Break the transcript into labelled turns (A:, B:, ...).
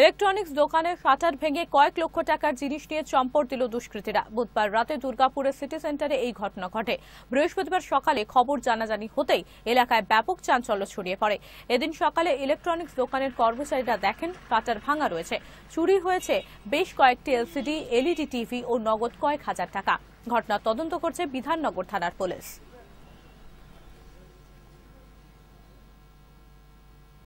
A: electronics দোকানের shutter ভেঙে কয়েক লক্ষ টাকার জিনিস নিয়ে চম্পর দিল দুষ্কৃতীরা বুধবার রাতে দুর্গাপুরের সিটি সেন্টারে এই ঘটনা ঘটে বৃহস্পতিবার সকালে খবর জানাজানি হতেই এলাকায় ব্যাপক চাঞ্চল্য ছড়িয়ে পড়ে এদিন সকালে ইলেকট্রনিক্স দোকানের কর্মচারীরা দেখেন শাটার ভাঙা রয়েছে চুরি হয়েছে বেশ কয়েকটি এলসিডি এলইডি টিভি ও নগদ কয়েক হাজার টাকা ঘটনা তদন্ত করছে বিধাননগর থানার পুলিশ